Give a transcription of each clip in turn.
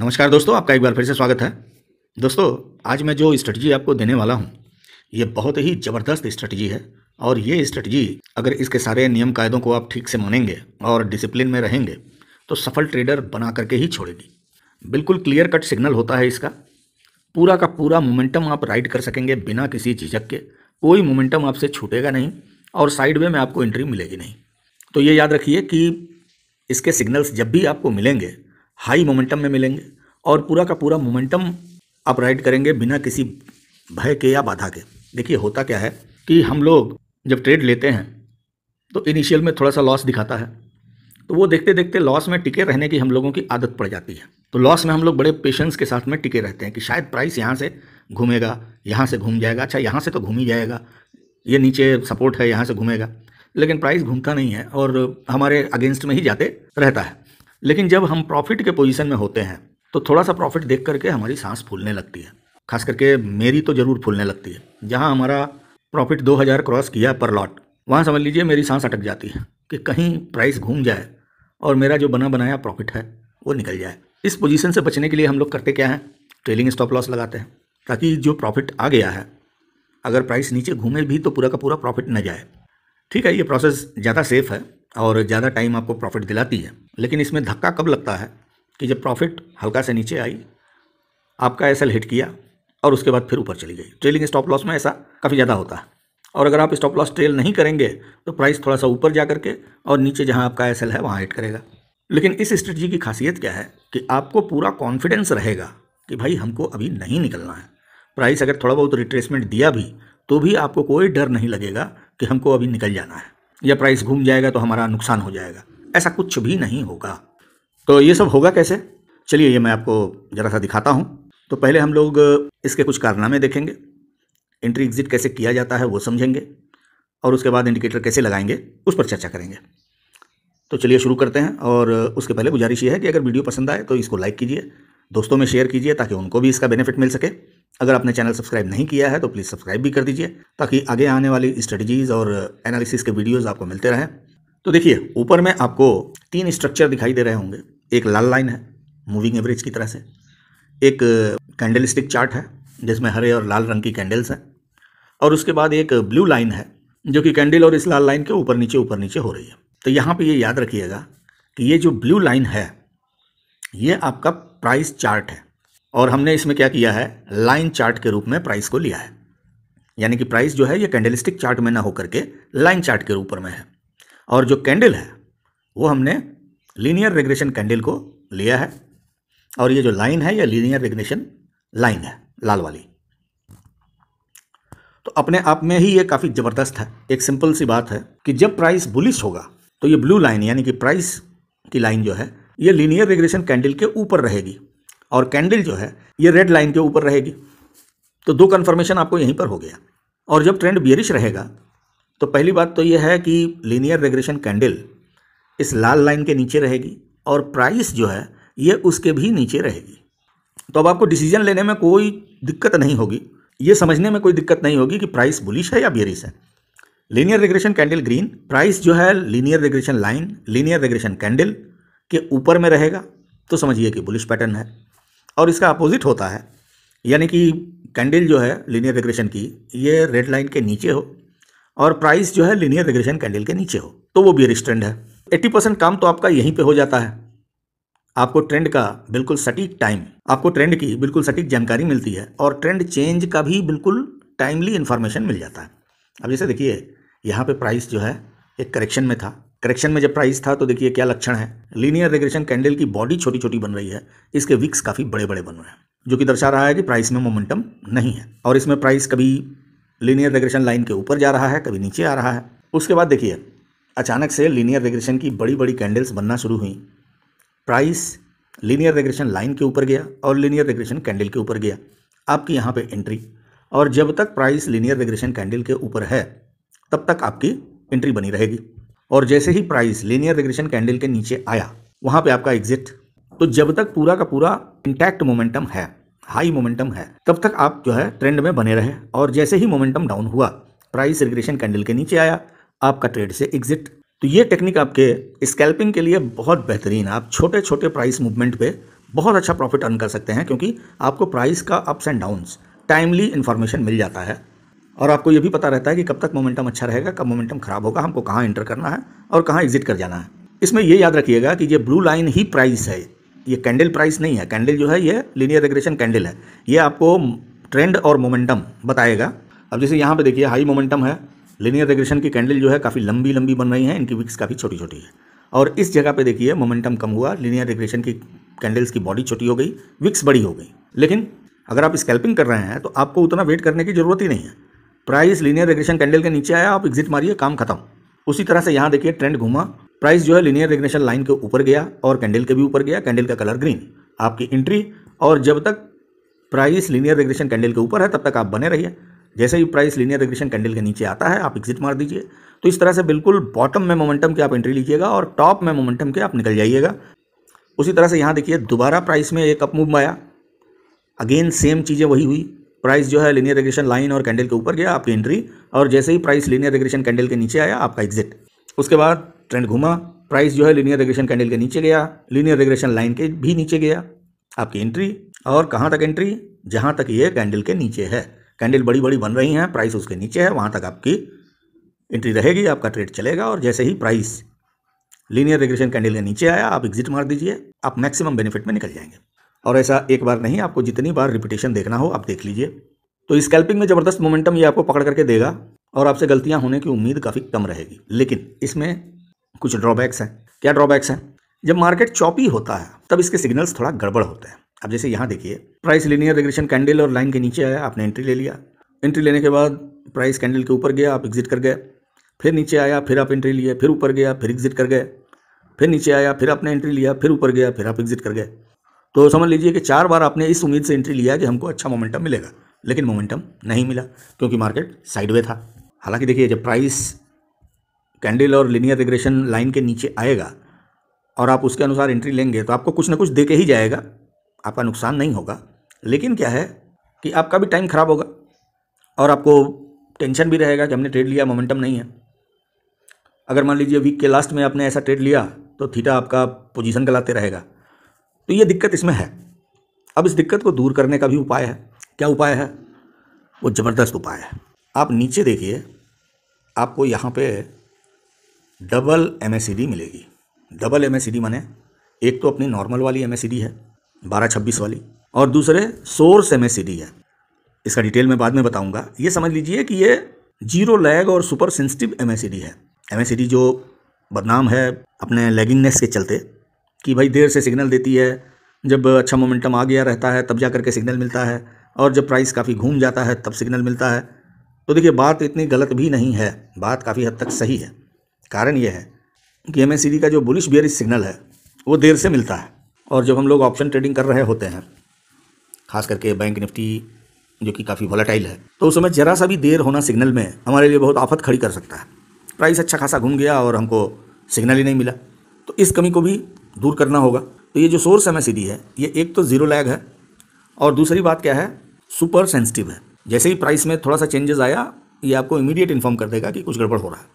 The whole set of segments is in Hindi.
नमस्कार दोस्तों आपका एक बार फिर से स्वागत है दोस्तों आज मैं जो स्ट्रेटजी आपको देने वाला हूँ ये बहुत ही ज़बरदस्त स्ट्रेटजी है और ये स्ट्रेटजी अगर इसके सारे नियम कायदों को आप ठीक से मानेंगे और डिसिप्लिन में रहेंगे तो सफल ट्रेडर बना करके ही छोड़ेगी बिल्कुल क्लियर कट सिग्नल होता है इसका पूरा का पूरा मोमेंटम आप राइड कर सकेंगे बिना किसी झिझक के कोई मोमेंटम आपसे छूटेगा नहीं और साइड में आपको एंट्री मिलेगी नहीं तो ये याद रखिए कि इसके सिग्नल्स जब भी आपको मिलेंगे हाई मोमेंटम में मिलेंगे और पूरा का पूरा मोमेंटम आप राइड करेंगे बिना किसी भय के या बाधा के देखिए होता क्या है कि हम लोग जब ट्रेड लेते हैं तो इनिशियल में थोड़ा सा लॉस दिखाता है तो वो देखते देखते लॉस में टिके रहने की हम लोगों की आदत पड़ जाती है तो लॉस में हम लोग बड़े पेशेंस के साथ में टिके रहते हैं कि शायद प्राइस यहाँ से घूमेगा यहाँ से घूम जाएगा अच्छा यहाँ से तो घूम ही जाएगा ये नीचे सपोर्ट है यहाँ से घूमेगा लेकिन प्राइस घूमता नहीं है और हमारे अगेंस्ट में ही जाते रहता है लेकिन जब हम प्रॉफिट के पोजीशन में होते हैं तो थोड़ा सा प्रॉफिट देख करके हमारी सांस फूलने लगती है खास करके मेरी तो ज़रूर फूलने लगती है जहाँ हमारा प्रॉफिट 2000 क्रॉस किया पर लॉट वहाँ समझ लीजिए मेरी सांस अटक जाती है कि कहीं प्राइस घूम जाए और मेरा जो बना बनाया प्रॉफिट है वो निकल जाए इस पोजीशन से बचने के लिए हम लोग करते क्या हैं ट्रेलिंग स्टॉप लॉस लगाते हैं ताकि जो प्रॉफिट आ गया है अगर प्राइस नीचे घूमे भी तो पूरा का पूरा प्रॉफिट न जाए ठीक है ये प्रोसेस ज़्यादा सेफ है और ज़्यादा टाइम आपको प्रॉफिट दिलाती है लेकिन इसमें धक्का कब लगता है कि जब प्रॉफिट हल्का से नीचे आई आपका एस हिट किया और उसके बाद फिर ऊपर चली गई ट्रेलिंग स्टॉप लॉस में ऐसा काफ़ी ज़्यादा होता है और अगर आप स्टॉप लॉस ट्रेल नहीं करेंगे तो प्राइस थोड़ा सा ऊपर जा करके और नीचे जहाँ आपका एस है वहाँ हिट करेगा लेकिन इस स्ट्रेटजी की खासियत क्या है कि आपको पूरा कॉन्फिडेंस रहेगा कि भाई हमको अभी नहीं निकलना है प्राइस अगर थोड़ा बहुत रिट्रेसमेंट दिया भी तो भी आपको कोई डर नहीं लगेगा कि हमको अभी निकल जाना है या प्राइस घूम जाएगा तो हमारा नुकसान हो जाएगा ऐसा कुछ भी नहीं होगा तो ये सब होगा कैसे चलिए ये मैं आपको ज़रा सा दिखाता हूँ तो पहले हम लोग इसके कुछ कारनामे देखेंगे एंट्री एग्ज़िट कैसे किया जाता है वो समझेंगे और उसके बाद इंडिकेटर कैसे लगाएंगे उस पर चर्चा करेंगे तो चलिए शुरू करते हैं और उसके पहले गुजारिश ये है कि अगर वीडियो पसंद आए तो इसको लाइक कीजिए दोस्तों में शेयर कीजिए ताकि उनको भी इसका बेनिफिट मिल सके अगर आपने चैनल सब्सक्राइब नहीं किया है तो प्लीज़ सब्सक्राइब भी कर दीजिए ताकि आगे आने वाली स्ट्रेटजीज और एनालिसिस के वीडियोस आपको मिलते रहें तो देखिए ऊपर में आपको तीन स्ट्रक्चर दिखाई दे रहे होंगे एक लाल लाइन है मूविंग एवरेज की तरह से एक कैंडल स्टिक चार्ट है जिसमें हरे और लाल रंग की कैंडल्स हैं और उसके बाद एक ब्लू लाइन है जो कि कैंडल और इस लाल लाइन के ऊपर नीचे ऊपर नीचे हो रही है तो यहाँ पर ये याद रखिएगा कि ये जो ब्लू लाइन है ये आपका प्राइस चार्ट है और हमने इसमें क्या किया है लाइन चार्ट के रूप में प्राइस को लिया है यानी कि प्राइस जो है ये कैंडलिस्टिक चार्ट में ना होकर के लाइन चार्ट के ऊपर में है और जो कैंडल है वो हमने लीनियर रेग्रेशन कैंडल को लिया है और ये जो लाइन है ये लीनियर रेग्रेशन लाइन है लाल वाली तो अपने आप में ही ये काफ़ी ज़बरदस्त है एक सिंपल सी बात है कि जब प्राइस बुलिश होगा तो ये ब्लू लाइन यानी कि प्राइस की लाइन जो है ये लीनियर रेग्रेशन कैंडल के ऊपर रहेगी और कैंडल जो है ये रेड लाइन के ऊपर रहेगी तो दो कन्फर्मेशन आपको यहीं पर हो गया और जब ट्रेंड बियरिश रहेगा तो पहली बात तो ये है कि लीनियर रेग्रेशन कैंडल इस लाल लाइन के नीचे रहेगी और प्राइस जो है ये उसके भी नीचे रहेगी तो अब आपको डिसीजन लेने में कोई दिक्कत नहीं होगी ये समझने में कोई दिक्कत नहीं होगी कि प्राइस बुलिश है या बियरिश है linear regression candle green price जो है linear regression line linear regression candle के ऊपर में रहेगा तो समझिए कि बुलिश पैटर्न है और इसका अपोजिट होता है यानी कि कैंडल जो है लीनियर रेग्रेशन की ये रेड लाइन के नीचे हो और प्राइस जो है लीनियर रेग्रेशन कैंडल के नीचे हो तो वो बियरिश ट्रेंड है 80 परसेंट काम तो आपका यहीं पे हो जाता है आपको ट्रेंड का बिल्कुल सटीक टाइम आपको ट्रेंड की बिल्कुल सटीक जानकारी मिलती है और ट्रेंड चेंज का भी बिल्कुल टाइमली इन्फॉर्मेशन मिल जाता है अब जैसे देखिए यहाँ पर प्राइस जो है एक करेक्शन में था करेक्शन में जब प्राइस था तो देखिए क्या लक्षण है लीनियर रेग्रेशन कैंडल की बॉडी छोटी छोटी बन रही है इसके विक्स काफ़ी बड़े बड़े बन रहे हैं जो कि दर्शा रहा है कि प्राइस में मोमेंटम नहीं है और इसमें प्राइस कभी लीनियर रेग्रेशन लाइन के ऊपर जा रहा है कभी नीचे आ रहा है उसके बाद देखिए अचानक से लीनियर रेग्रेशन की बड़ी बड़ी कैंडल्स बनना शुरू हुई प्राइस लीनियर रेग्रेशन लाइन के ऊपर गया और लीनियर रेग्रेशन कैंडल के ऊपर गया आपकी यहाँ पे एंट्री और जब तक प्राइस लीनियर रेग्रेशन कैंडल के ऊपर है तब तक आपकी एंट्री बनी रहेगी और जैसे ही प्राइस लेनियर रिग्रेशन कैंडल के नीचे आया वहां पे आपका एग्जिट तो जब तक पूरा का पूरा इंटैक्ट मोमेंटम है हाई मोमेंटम है तब तक आप जो है ट्रेंड में बने रहे और जैसे ही मोमेंटम डाउन हुआ प्राइस रिग्रेशन कैंडल के नीचे आया आपका ट्रेड से एग्जिट तो ये टेक्निक आपके स्कैल्पिंग के लिए बहुत बेहतरीन आप छोटे छोटे प्राइस मूवमेंट पे बहुत अच्छा प्रॉफिट अर्न कर सकते हैं क्योंकि आपको प्राइस का ups and downs timely information मिल जाता है और आपको ये भी पता रहता है कि कब तक मोमेंटम अच्छा रहेगा कब मोमेंटम खराब होगा हमको कहाँ एंटर करना है और कहाँ एग्जिट कर जाना है इसमें यह याद रखिएगा कि ये ब्लू लाइन ही प्राइस है ये कैंडल प्राइस नहीं है कैंडल जो है ये लीनियर रेग्रेशन कैंडल है ये आपको ट्रेंड और मोमेंटम बताएगा अब जैसे यहाँ पे देखिए हाई मोमेंटम है लीनियर रेग्रेशन की कैंडल जो है काफ़ी लंबी लंबी बन रही है इनकी विक्स काफ़ी छोटी छोटी है और इस जगह पे देखिए मोमेंटम कम हुआ लीनियर रेग्रेशन की कैंडल्स की बॉडी छोटी हो गई विक्स बड़ी हो गई लेकिन अगर आप स्कैल्पिंग कर रहे हैं तो आपको उतना वेट करने की जरूरत ही नहीं है प्राइस लीनियर रेग्रेशन कैंडल के नीचे आया आप एग्जिट मारिए काम खत्म उसी तरह से यहाँ देखिए ट्रेंड घूमा प्राइस जो है लीनियर रेग्रेशन लाइन के ऊपर गया और कैंडल के भी ऊपर गया कैंडल का कलर ग्रीन आपकी एंट्री और जब तक प्राइस लीनियर रेग्रेशन कैंडल के ऊपर है तब तक आप बने रहिए जैसे ही प्राइस लीनियर रेग्रेशन कैंडल के नीचे आता है आप एग्जिट मार दीजिए तो इस तरह से बिल्कुल बॉटम में मोमेंटम के आप एंट्री लीजिएगा और टॉप में मोमेंटम के आप निकल जाइएगा उसी तरह से यहाँ देखिए दोबारा प्राइस में एक अप मूव आया अगेन सेम चीज़ें वही हुई प्राइस जो है लिनियर रेग्रेशन लाइन और कैंडल के ऊपर गया आपकी एंट्री और जैसे ही प्राइस लिनियर रेग्रेशन कैंडल के नीचे आया आपका एग्जिट उसके बाद ट्रेंड घूमा प्राइस जो है लिनियर रेग्रेशन कैंडल के नीचे गया लिनियर रेग्रेशन लाइन के भी नीचे गया आपकी एंट्री और कहाँ तक एंट्री जहाँ तक ये कैंडल के नीचे है कैंडल बड़ी बड़ी बन रही हैं प्राइस उसके नीचे है वहाँ तक आपकी एंट्री रहेगी आपका ट्रेड चलेगा और जैसे ही प्राइस लीनियर रेग्रेशन कैंडल के नीचे आया आप एग्जिट मार दीजिए आप मैक्सिमम बेनिफिट में निकल जाएंगे और ऐसा एक बार नहीं आपको जितनी बार रिपीटेशन देखना हो आप देख लीजिए तो स्कैल्पिंग में ज़बरदस्त मोमेंटम ये आपको पकड़ करके देगा और आपसे गलतियाँ होने की उम्मीद काफ़ी कम रहेगी लेकिन इसमें कुछ ड्रॉबैक्स हैं क्या ड्रॉबैक्स हैं जब मार्केट चौपी होता है तब इसके सिग्नल्स थोड़ा गड़बड़ होते हैं अब जैसे यहाँ देखिए प्राइस लिनियर रेग्रेशन कैंडल और लाइन के नीचे आया आपने एंट्री ले लिया एंट्री लेने के बाद प्राइस कैंडल के ऊपर गया आप एग्जिट कर गए फिर नीचे आया फिर आप एंट्री लिए फिर ऊपर गया फिर एग्जिट कर गए फिर नीचे आया फिर आपने एंट्री लिया फिर ऊपर गया फिर आप एग्जिट कर गए तो समझ लीजिए कि चार बार आपने इस उम्मीद से एंट्री लिया कि हमको अच्छा मोमेंटम मिलेगा लेकिन मोमेंटम नहीं मिला क्योंकि मार्केट साइडवे था हालांकि देखिए जब प्राइस कैंडल और लिनियर रिग्रेशन लाइन के नीचे आएगा और आप उसके अनुसार एंट्री लेंगे तो आपको कुछ ना कुछ दे के ही जाएगा आपका नुकसान नहीं होगा लेकिन क्या है कि आपका भी टाइम ख़राब होगा और आपको टेंशन भी रहेगा कि हमने ट्रेड लिया मोमेंटम नहीं है अगर मान लीजिए वीक के लास्ट में आपने ऐसा ट्रेड लिया तो थीटा आपका पोजीशन गलाते रहेगा तो ये दिक्कत इसमें है अब इस दिक्कत को दूर करने का भी उपाय है क्या उपाय है वो ज़बरदस्त उपाय है आप नीचे देखिए आपको यहाँ पे डबल एम मिलेगी डबल एम माने एक तो अपनी नॉर्मल वाली एम है बारह छब्बीस वाली और दूसरे सोर्स एम है इसका डिटेल मैं बाद में बताऊंगा ये समझ लीजिए कि ये जीरो लैग और सुपर सेंसिटिव एम है एम जो बदनाम है अपने लेगिंगनेस के चलते कि भाई देर से सिग्नल देती है जब अच्छा मोमेंटम आ गया रहता है तब जा कर के सिग्नल मिलता है और जब प्राइस काफ़ी घूम जाता है तब सिग्नल मिलता है तो देखिए बात इतनी गलत भी नहीं है बात काफ़ी हद तक सही है कारण यह है कि एम का जो बुलिश बियरिश सिग्नल है वो देर से मिलता है और जब हम लोग ऑप्शन ट्रेडिंग कर रहे होते हैं खास करके बैंक निफ्टी जो कि काफ़ी वॉलेटाइल है तो उस समय जरा सा भी देर होना सिग्नल में हमारे लिए बहुत आफत खड़ी कर सकता है प्राइस अच्छा खासा घूम गया और हमको सिग्नल ही नहीं मिला तो इस कमी को भी दूर करना होगा तो ये जो सोर्स एम है ये एक तो ज़ीरो लैग है और दूसरी बात क्या है सुपर सेंसिटिव है जैसे ही प्राइस में थोड़ा सा चेंजेस आया ये आपको इमीडिएट इन्फॉर्म कर देगा कि कुछ गड़बड़ हो रहा है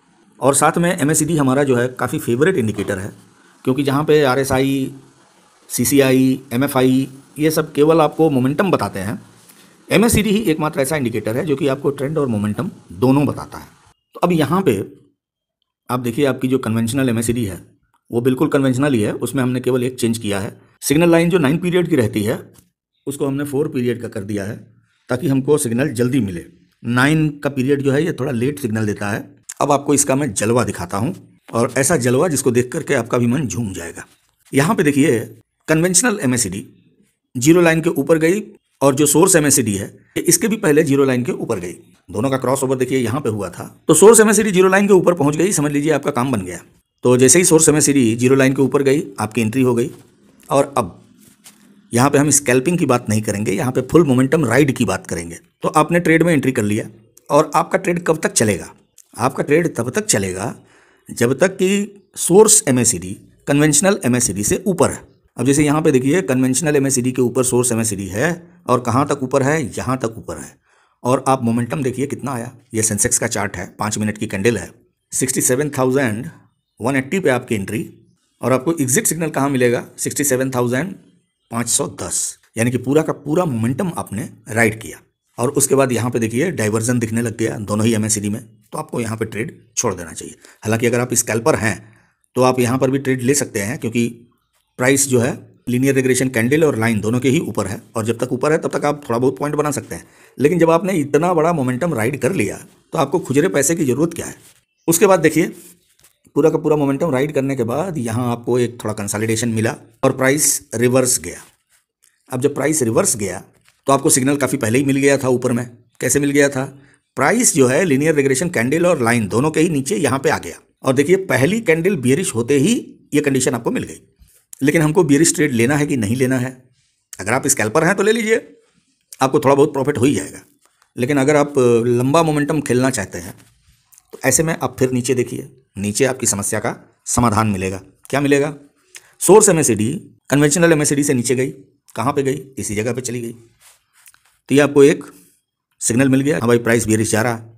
और साथ में एम हमारा जो है काफ़ी फेवरेट इंडिकेटर है क्योंकि जहाँ पे R S I C C I M F I ये सब केवल आपको मोमेंटम बताते हैं एम ही एकमात्र ऐसा इंडिकेटर है जो कि आपको ट्रेंड और मोमेंटम दोनों बताता है तो अब यहाँ पे आप देखिए आपकी जो कन्वेंशनल एम है वो बिल्कुल कन्वेंशनल ही है उसमें हमने केवल एक चेंज किया है सिग्नल लाइन जो नाइन पीरियड की रहती है उसको हमने फोर पीरियड का कर दिया है ताकि हमको सिग्नल जल्दी मिले नाइन का पीरियड जो है ये थोड़ा लेट सिग्नल देता है अब आपको इसका मैं जलवा दिखाता हूँ और ऐसा जलवा जिसको देख करके आपका भी मन झूम जाएगा यहाँ पे देखिए कन्वेंशनल एम जीरो लाइन के ऊपर गई और जो सोर्स एम है इसके भी पहले जीरो लाइन के ऊपर गई दोनों का क्रॉस ओवर देखिए यहाँ पे हुआ था तो सोर्स एम जीरो लाइन के ऊपर पहुंच गई समझ लीजिए आपका काम बन गया तो जैसे ही सोर्स समय सीढ़ी जीरो लाइन के ऊपर गई आपकी एंट्री हो गई और अब यहाँ पे हम स्कैल्पिंग की बात नहीं करेंगे यहाँ पे फुल मोमेंटम राइड की बात करेंगे तो आपने ट्रेड में एंट्री कर लिया और आपका ट्रेड कब तक चलेगा आपका ट्रेड तब तक चलेगा जब तक कि सोर्स एम कन्वेंशनल एम से ऊपर है अब जैसे यहाँ पे देखिए कन्वेंशनल एम के ऊपर सोर्स एम है और कहाँ तक ऊपर है यहाँ तक ऊपर है और आप मोमेंटम देखिए कितना आया ये सेंसेक्स का चार्ट है पाँच मिनट की कैंडल है sixty seven thousand one eighty पे आपकी एंट्री और आपको एग्जिट सिग्नल कहाँ मिलेगा सिक्सटी सेवन थाउजेंड पाँच सौ दस यानी कि पूरा का पूरा मोमेंटम आपने राइड किया और उसके बाद यहाँ पे देखिए डाइवर्जन दिखने लग गया दोनों ही एम में तो आपको यहाँ पर ट्रेड छोड़ देना चाहिए हालांकि अगर आप स्कैल्पर हैं तो आप यहाँ पर भी ट्रेड ले सकते हैं क्योंकि प्राइस जो है लीनियर रेग्रेशन कैंडल और लाइन दोनों के ही ऊपर है और जब तक ऊपर है तब तक आप थोड़ा बहुत पॉइंट बना सकते हैं लेकिन जब आपने इतना बड़ा मोमेंटम राइड कर लिया तो आपको खुजरे पैसे की ज़रूरत क्या है उसके बाद देखिए पूरा का पूरा मोमेंटम राइड करने के बाद यहाँ आपको एक थोड़ा कंसालिडेशन मिला और प्राइस रिवर्स गया अब जब प्राइस रिवर्स गया तो आपको सिग्नल काफ़ी पहले ही मिल गया था ऊपर में कैसे मिल गया था प्राइस जो है लीनियर रेग्रेशन कैंडल और लाइन दोनों के ही नीचे यहाँ पे आ गया और देखिए पहली कैंडल बियरिश होते ही ये कंडीशन आपको मिल गई लेकिन हमको बियरिश ट्रेड लेना है कि नहीं लेना है अगर आप स्कैल्पर हैं तो ले लीजिए आपको थोड़ा बहुत प्रॉफिट हो ही जाएगा लेकिन अगर आप लंबा मोमेंटम खेलना चाहते हैं तो ऐसे में आप फिर नीचे देखिए नीचे आपकी समस्या का समाधान मिलेगा क्या मिलेगा सोर्स एम कन्वेंशनल एम से नीचे गई कहाँ पे गई इसी जगह पे चली गई तो ये आपको एक सिग्नल मिल गया हमारी प्राइस बेरिश जा रहा है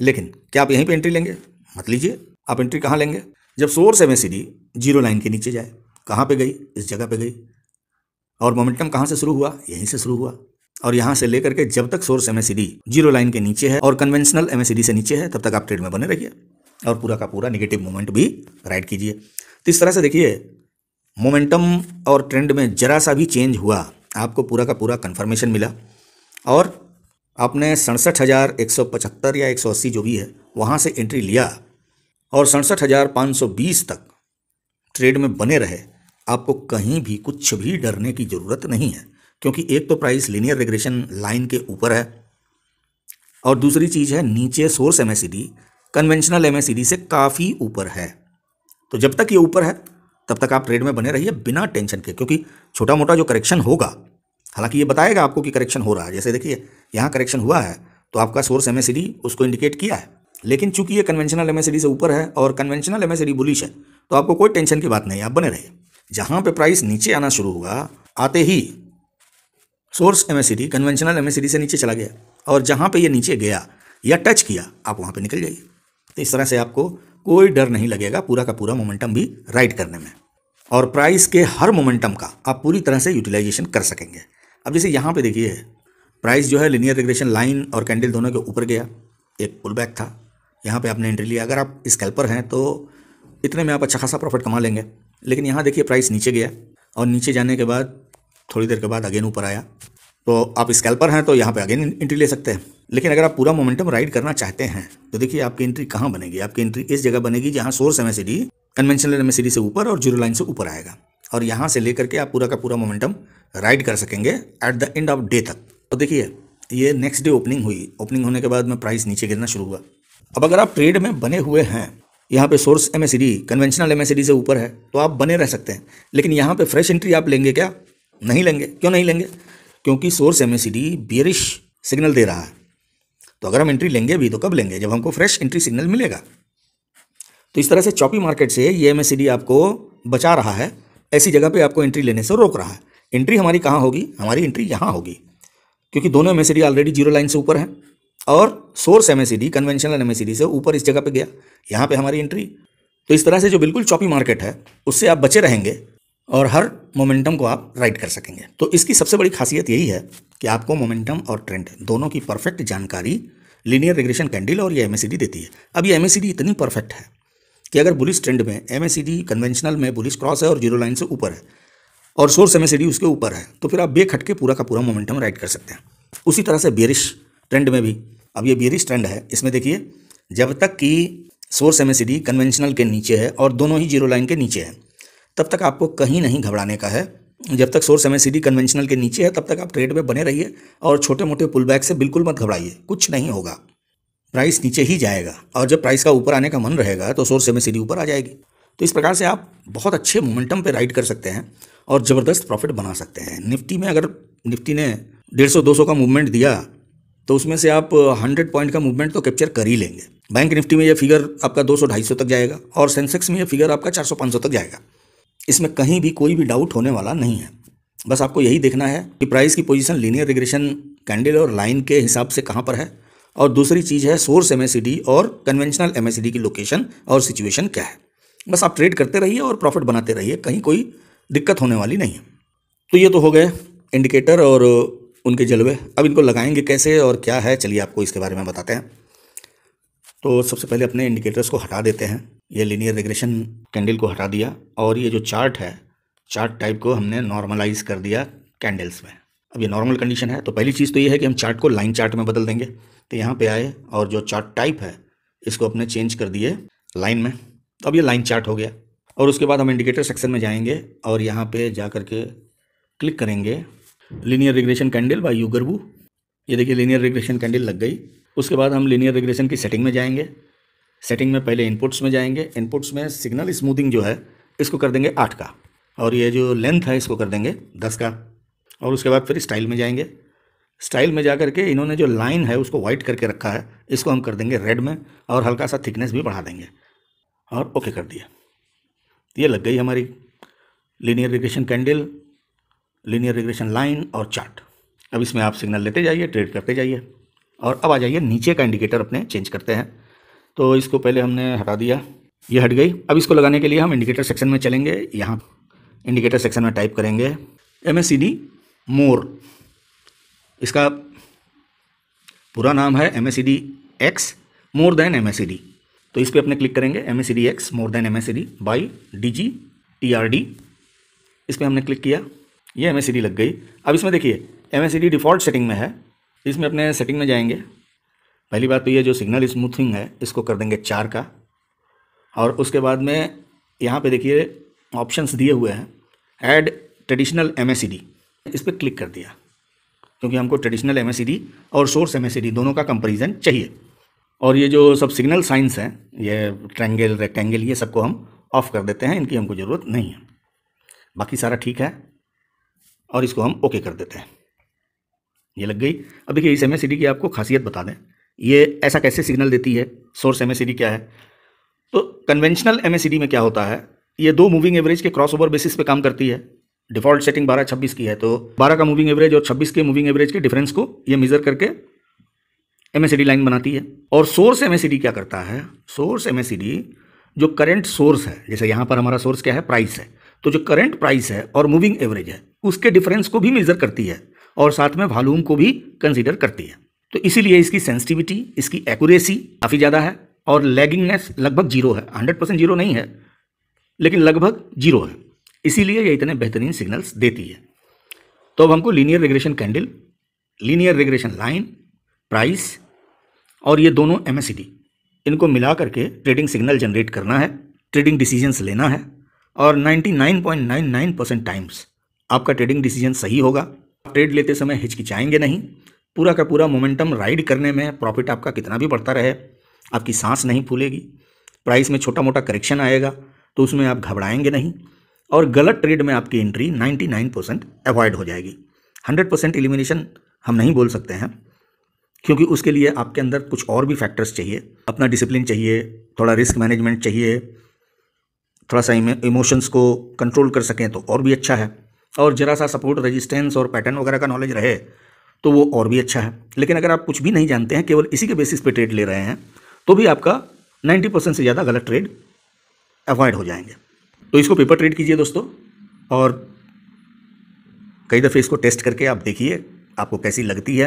लेकिन क्या आप यहीं पे एंट्री लेंगे मत लीजिए आप एंट्री कहाँ लेंगे जब सोर्स एम जीरो लाइन के नीचे जाए कहाँ पर गई इस जगह पर गई और मोमेंटम कहाँ से शुरू हुआ यहीं से शुरू हुआ और यहाँ से लेकर के जब तक सोर्स एम जीरो लाइन के नीचे है और कन्वेंशनल एम से नीचे है तब तक आप ट्रेड में बने रहिए और पूरा का पूरा निगेटिव मोमेंट भी राइड कीजिए तो इस तरह से देखिए मोमेंटम और ट्रेंड में जरा सा भी चेंज हुआ आपको पूरा का पूरा कन्फर्मेशन मिला और आपने सड़सठ हज़ार एक सौ पचहत्तर या एक सौ अस्सी जो भी है वहाँ से एंट्री लिया और सड़सठ हज़ार पाँच सौ बीस तक ट्रेड में बने रहे आपको कहीं भी कुछ भी डरने की ज़रूरत नहीं है क्योंकि एक तो प्राइस लीनियर रेग्रेशन लाइन के ऊपर है और दूसरी चीज़ है नीचे सोर्स एम कन्वेंशनल एम से काफ़ी ऊपर है तो जब तक ये ऊपर है तब तक आप ट्रेड में बने रहिए बिना टेंशन के क्योंकि छोटा मोटा जो करेक्शन होगा हालांकि ये बताएगा आपको कि करेक्शन हो रहा है जैसे देखिए यहाँ करेक्शन हुआ है तो आपका सोर्स एम उसको इंडिकेट किया है लेकिन चूंकि ये कन्वेंशनल एम से ऊपर है और कन्वेंशनल एम बुलिश है तो आपको कोई टेंशन की बात नहीं आप बने रहिए जहाँ पर प्राइस नीचे आना शुरू हुआ आते ही सोर्स एम कन्वेंशनल एम से नीचे चला गया और जहाँ पर ये नीचे गया या टच किया आप वहाँ पर निकल जाइए तो इस तरह से आपको कोई डर नहीं लगेगा पूरा का पूरा मोमेंटम भी राइड करने में और प्राइस के हर मोमेंटम का आप पूरी तरह से यूटिलाइजेशन कर सकेंगे अब जैसे यहाँ पे देखिए प्राइस जो है लिनियर रिग्रेशन लाइन और कैंडल दोनों के ऊपर गया एक पुल बैक था यहाँ पे आपने एंट्री लिया अगर आप स्कैल्पर हैं तो इतने में आप अच्छा खासा प्रॉफिट कमा लेंगे लेकिन यहाँ देखिए प्राइस नीचे गया और नीचे जाने के बाद थोड़ी देर के बाद अगेन ऊपर आया तो आप स्कैल्पर हैं तो यहाँ पे अगेन एंट्री ले सकते हैं लेकिन अगर आप पूरा मोमेंटम राइड करना चाहते हैं तो देखिए आपकी एंट्री कहाँ बनेगी आपकी एंट्री इस जगह बनेगी जहाँ सोर्स एम कन्वेंशनल एम से ऊपर और जीरो लाइन से ऊपर आएगा और यहाँ से लेकर के आप पूरा का पूरा मोमेंटम राइड कर सकेंगे at the end of day तक तो देखिए ये नेक्स्ट डे ओपनिंग हुई ओपनिंग होने के बाद में प्राइस नीचे गिरना शुरू हुआ अब अगर आप ट्रेड में बने हुए हैं यहाँ पे source M S conventional M से ऊपर है तो आप बने रह सकते हैं लेकिन यहाँ पे फ्रेश एंट्री आप लेंगे क्या नहीं लेंगे क्यों नहीं लेंगे क्योंकि सोर्स एम बियरिश सिग्नल दे रहा है तो अगर हम एंट्री लेंगे भी तो कब लेंगे जब हमको फ्रेश एंट्री सिग्नल मिलेगा तो इस तरह से चौपी मार्केट से ये एम आपको बचा रहा है ऐसी जगह पे आपको एंट्री लेने से रोक रहा है एंट्री हमारी कहाँ होगी हमारी एंट्री यहाँ होगी क्योंकि दोनों एम ऑलरेडी जीरो लाइन से ऊपर है और सोर्स एम कन्वेंशनल एम से ऊपर इस जगह पर गया यहाँ पर हमारी एंट्री तो इस तरह से जो बिल्कुल चौपी मार्केट है उससे आप बचे रहेंगे और हर मोमेंटम को आप राइड कर सकेंगे तो इसकी सबसे बड़ी खासियत यही है कि आपको मोमेंटम और ट्रेंड दोनों की परफेक्ट जानकारी लीनियर रिग्रेशन कैंडल और ये एम देती है अब ये एम इतनी परफेक्ट है कि अगर बुलिस ट्रेंड में एम कन्वेंशनल में बुलिस क्रॉस है और जीरो लाइन से ऊपर है और सोर्स एम उसके ऊपर है तो फिर आप बेखट के पूरा का पूरा मोमेंटम राइड कर सकते हैं उसी तरह से बेरिश ट्रेंड में भी अब ये बेरिश ट्रेंड है इसमें देखिए जब तक कि सोर्स एम कन्वेंशनल के नीचे है और दोनों ही जीरो लाइन के नीचे है तब तक आपको कहीं नहीं घबराने का है जब तक सोर्स एमएसीडी कन्वेंशनल के नीचे है तब तक आप ट्रेड में बने रहिए और छोटे मोटे पुलबैक से बिल्कुल मत घबराइए कुछ नहीं होगा प्राइस नीचे ही जाएगा और जब प्राइस का ऊपर आने का मन रहेगा तो सोर्स एमएसीडी ऊपर आ जाएगी तो इस प्रकार से आप बहुत अच्छे मोमेंटम पर राइड कर सकते हैं और ज़बरदस्त प्रॉफिट बना सकते हैं निफ्टी में अगर निफ्टी ने डेढ़ सौ दो सौ का मूवमेंट दिया तो उसमें से आप हंड्रेड पॉइंट का मूवमेंट तो कैप्चर कर ही लेंगे बैंक निफ्टी में यह फिगर आपका दो सौ ढाई सौ तक जाएगा और सेंसेक्स में यह फिगर आपका चार सौ पाँच सौ तक जाएगा इसमें कहीं भी कोई भी डाउट होने वाला नहीं है बस आपको यही देखना है कि प्राइस की पोजीशन लीनियर रिग्रेशन कैंडल और लाइन के हिसाब से कहाँ पर है और दूसरी चीज़ है सोर्स एम और कन्वेंशनल एम की लोकेशन और सिचुएशन क्या है बस आप ट्रेड करते रहिए और प्रॉफिट बनाते रहिए कहीं कोई दिक्कत होने वाली नहीं है तो ये तो हो गए इंडिकेटर और उनके जलवे अब इनको लगाएंगे कैसे और क्या है चलिए आपको इसके बारे में बताते हैं तो सबसे पहले अपने इंडिकेटर्स को हटा देते हैं ये लीनियर रिग्रेशन कैंडल को हटा दिया और ये जो चार्ट है चार्ट टाइप को हमने नॉर्मलाइज कर दिया कैंडल्स में अब ये नॉर्मल कंडीशन है तो पहली चीज़ तो ये है कि हम चार्ट को लाइन चार्ट में बदल देंगे तो यहाँ पे आए और जो चार्ट टाइप है इसको अपने चेंज कर दिए लाइन में तो अब ये लाइन चार्ट हो गया और उसके बाद हम इंडिकेटर सेक्शन में जाएंगे और यहाँ पे जा कर के क्लिक करेंगे लिनियर रिग्रेशन कैंडल बाय यूगरबू ये देखिए लीनियर रिग्रेशन कैंडल लग गई उसके बाद हम लिनियर रिग्रेशन की सेटिंग में जाएंगे सेटिंग में पहले इनपुट्स में जाएंगे इनपुट्स में सिग्नल स्मूदिंग जो है इसको कर देंगे आठ का और ये जो लेंथ है इसको कर देंगे दस का और उसके बाद फिर स्टाइल में जाएंगे स्टाइल में जा के इन्होंने जो लाइन है उसको वाइट करके रखा है इसको हम कर देंगे रेड में और हल्का सा थिकनेस भी बढ़ा देंगे और ओके कर दिया ये लग गई हमारी linear regression candle linear regression line और चार्ट अब इसमें आप सिग्नल लेते जाइए ट्रेड करते जाइए और अब आ जाइए नीचे का इंडिकेटर अपने चेंज करते हैं तो इसको पहले हमने हटा दिया ये हट गई अब इसको लगाने के लिए हम इंडिकेटर सेक्शन में चलेंगे यहाँ इंडिकेटर सेक्शन में टाइप करेंगे M S C D more इसका पूरा नाम है M S C D X more than M S C D तो इस पर अपने क्लिक करेंगे M S C D X more than M S C D by D G T R D इस पर हमने क्लिक किया ये एम एस सी डी लग गई अब इसमें देखिए M S C D default setting में है इसमें अपने सेटिंग में जाएंगे पहली बात तो ये जो सिग्नल स्मूथिंग है इसको कर देंगे चार का और उसके बाद में यहाँ पे देखिए ऑप्शंस दिए हुए हैं ऐड ट्रेडिशनल एम इस पर क्लिक कर दिया क्योंकि हमको ट्रेडिशनल एम और सोर्स एम दोनों का कंपेरिजन चाहिए और ये जो सब सिग्नल साइंस हैं ये ट्रैंगल रेक्टेंगल ये सबको हम ऑफ़ कर देते हैं इनकी हमको ज़रूरत नहीं है बाकी सारा ठीक है और इसको हम ओके कर देते हैं ये लग गई अब देखिए इस एम की आपको खासियत बता दें ये ऐसा कैसे सिग्नल देती है सोर्स एम क्या है तो कन्वेंशनल एम में क्या होता है ये दो मूविंग एवरेज के क्रॉसओवर बेसिस पे काम करती है डिफॉल्ट सेटिंग बारह छब्बीस की है तो बारह का मूविंग एवरेज और छब्बीस के मूविंग एवरेज के डिफरेंस को ये मेजर करके एम लाइन बनाती है और सोर्स एम क्या करता है सोर्स एम जो करंट सोर्स है जैसे यहाँ पर हमारा सोर्स क्या है प्राइस है तो जो करंट प्राइस है और मूविंग एवरेज है उसके डिफरेंस को भी मेजर करती है और साथ में वॉल्यूम को भी कंसिडर करती है तो इसीलिए इसकी सेंसिटिविटी इसकी एक्यूरेसी काफ़ी ज़्यादा है और लैगिंगनेस लगभग जीरो है हंड्रेड परसेंट जीरो नहीं है लेकिन लगभग जीरो है इसीलिए ये इतने बेहतरीन सिग्नल्स देती है तो अब हमको linear regulation candle linear regulation line price और ये दोनों एम इनको मिला करके ट्रेडिंग सिग्नल जनरेट करना है ट्रेडिंग डिसीजंस लेना है और 99.99 परसेंट टाइम्स आपका ट्रेडिंग डिसीजन सही होगा ट्रेड लेते समय हिचकिचाएंगे नहीं पूरा का पूरा मोमेंटम राइड करने में प्रॉफिट आपका कितना भी बढ़ता रहे आपकी सांस नहीं फूलेगी प्राइस में छोटा मोटा करेक्शन आएगा तो उसमें आप घबराएंगे नहीं और गलत ट्रेड में आपकी एंट्री 99 परसेंट अवॉइड हो जाएगी 100 परसेंट एलिमिनेशन हम नहीं बोल सकते हैं क्योंकि उसके लिए आपके अंदर कुछ और भी फैक्टर्स चाहिए अपना डिसिप्लिन चाहिए थोड़ा रिस्क मैनेजमेंट चाहिए थोड़ा सा इमोशंस को कंट्रोल कर सकें तो और भी अच्छा है और ज़रा सा सपोर्ट रेजिस्टेंस और पैटर्न वगैरह का नॉलेज रहे तो वो और भी अच्छा है लेकिन अगर आप कुछ भी नहीं जानते हैं केवल इसी के बेसिस पे ट्रेड ले रहे हैं तो भी आपका 90 परसेंट से ज़्यादा गलत ट्रेड अवॉइड हो जाएंगे तो इसको पेपर ट्रेड कीजिए दोस्तों और कई दफ़े इसको टेस्ट करके आप देखिए आपको कैसी लगती है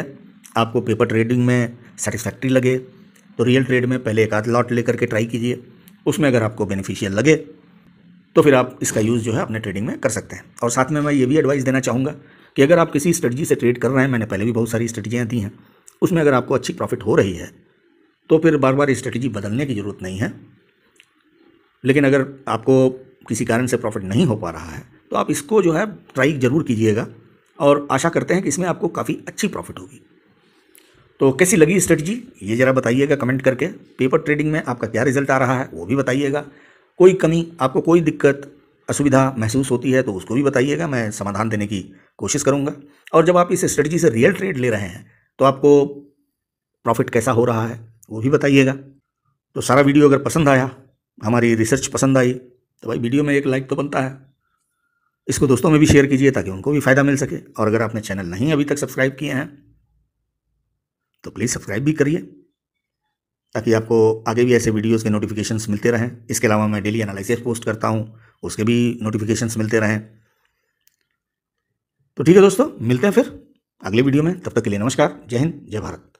आपको पेपर ट्रेडिंग में सेटिस्फैक्ट्री लगे तो रियल ट्रेड में पहले एक आध लॉट लेकर के ट्राई कीजिए उसमें अगर आपको बेनिफिशियल लगे तो फिर आप इसका यूज़ जो है अपने ट्रेडिंग में कर सकते हैं और साथ में मैं ये भी एडवाइस देना चाहूँगा कि अगर आप किसी स्ट्रेटजी से ट्रेड कर रहे हैं मैंने पहले भी बहुत सारी स्ट्रेटजियाँ दी हैं उसमें अगर आपको अच्छी प्रॉफिट हो रही है तो फिर बार बार स्ट्रेटजी बदलने की ज़रूरत नहीं है लेकिन अगर आपको किसी कारण से प्रॉफिट नहीं हो पा रहा है तो आप इसको जो है ट्राई ज़रूर कीजिएगा और आशा करते हैं कि इसमें आपको काफ़ी अच्छी प्रॉफिट होगी तो कैसी लगी स्ट्रेटजी ये ज़रा बताइएगा कमेंट करके पेपर ट्रेडिंग में आपका क्या रिजल्ट आ रहा है वो भी बताइएगा कोई कमी आपको कोई दिक्कत असुविधा महसूस होती है तो उसको भी बताइएगा मैं समाधान देने की कोशिश करूँगा और जब आप इस स्ट्रेटजी से रियल ट्रेड ले रहे हैं तो आपको प्रॉफिट कैसा हो रहा है वो भी बताइएगा तो सारा वीडियो अगर पसंद आया हमारी रिसर्च पसंद आई तो भाई वीडियो में एक लाइक तो बनता है इसको दोस्तों में भी शेयर कीजिए ताकि उनको भी फ़ायदा मिल सके और अगर आपने चैनल नहीं अभी तक सब्सक्राइब किए हैं तो प्लीज़ सब्सक्राइब भी करिए ताकि आपको आगे भी ऐसे वीडियोज़ के नोटिफिकेशंस मिलते रहें इसके अलावा मैं डेली एनालिसिस पोस्ट करता हूँ उसके भी नोटिफिकेशंस मिलते रहें तो ठीक है दोस्तों मिलते हैं फिर अगले वीडियो में तब तक के लिए नमस्कार जय हिंद जय भारत